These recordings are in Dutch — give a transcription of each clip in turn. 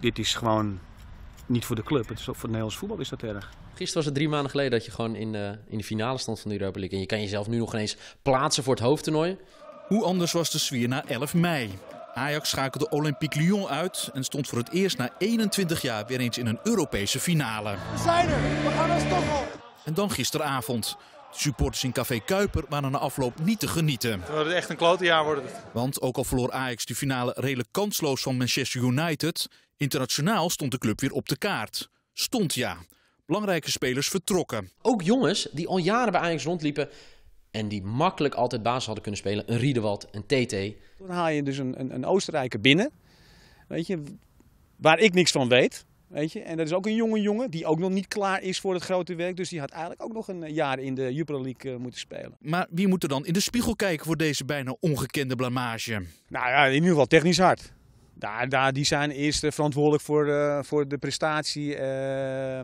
dit is gewoon niet voor de club. Het is voor het Nederlands voetbal is dat erg. Gisteren was het drie maanden geleden dat je gewoon in de, eh, in de finale stond van de Europa League. En je kan jezelf nu nog eens plaatsen voor het hoofdtoernooi. Hoe anders was de sfeer na 11 mei? Ajax schakelde Olympique Lyon uit en stond voor het eerst na 21 jaar weer eens in een Europese finale. We zijn er, we gaan ons toch al. En dan gisteravond. De supporters in Café Kuiper waren na afloop niet te genieten. Het echt een klote jaar worden. Want ook al verloor Ajax de finale redelijk kansloos van Manchester United, Internationaal stond de club weer op de kaart. Stond ja. Belangrijke spelers vertrokken. Ook jongens die al jaren bij Ajax rondliepen en die makkelijk altijd baas hadden kunnen spelen. Een Riedewald, een TT. Toen haal je dus een, een, een Oostenrijker binnen, weet je, waar ik niks van weet. Weet je? En dat is ook een jonge jongen die ook nog niet klaar is voor het grote werk. Dus die had eigenlijk ook nog een eh, jaar in de Jupiler League eh, moeten spelen. Maar wie moet er dan in de spiegel kijken voor deze bijna ongekende blamage? Nou ja, in ieder geval technisch hard. Daar, daar, die zijn eerst eh, verantwoordelijk voor, eh, voor de prestatie, eh,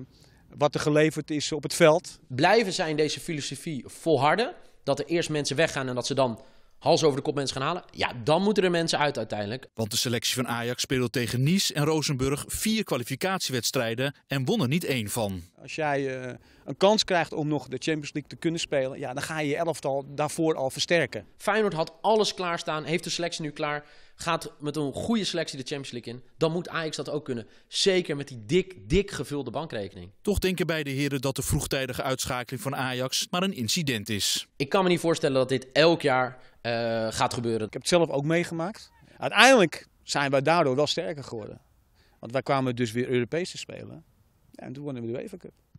wat er geleverd is op het veld. Blijven zij in deze filosofie volharden? Dat er eerst mensen weggaan en dat ze dan hals over de kop mensen gaan halen? Ja, dan moeten er mensen uit uiteindelijk. Want de selectie van Ajax speelde tegen Nice en Rozenburg vier kwalificatiewedstrijden en won er niet één van. Als jij een kans krijgt om nog de Champions League te kunnen spelen, ja, dan ga je je elftal daarvoor al versterken. Feyenoord had alles klaarstaan, heeft de selectie nu klaar gaat met een goede selectie de Champions League in. Dan moet Ajax dat ook kunnen. Zeker met die dik, dik gevulde bankrekening. Toch denken beide heren dat de vroegtijdige uitschakeling van Ajax maar een incident is. Ik kan me niet voorstellen dat dit elk jaar eh, gaat gebeuren. Ik heb het zelf ook meegemaakt. Uiteindelijk zijn wij daardoor wel sterker geworden. Want wij kwamen dus weer Europees te spelen. en toen wonnen we de UEFA Cup.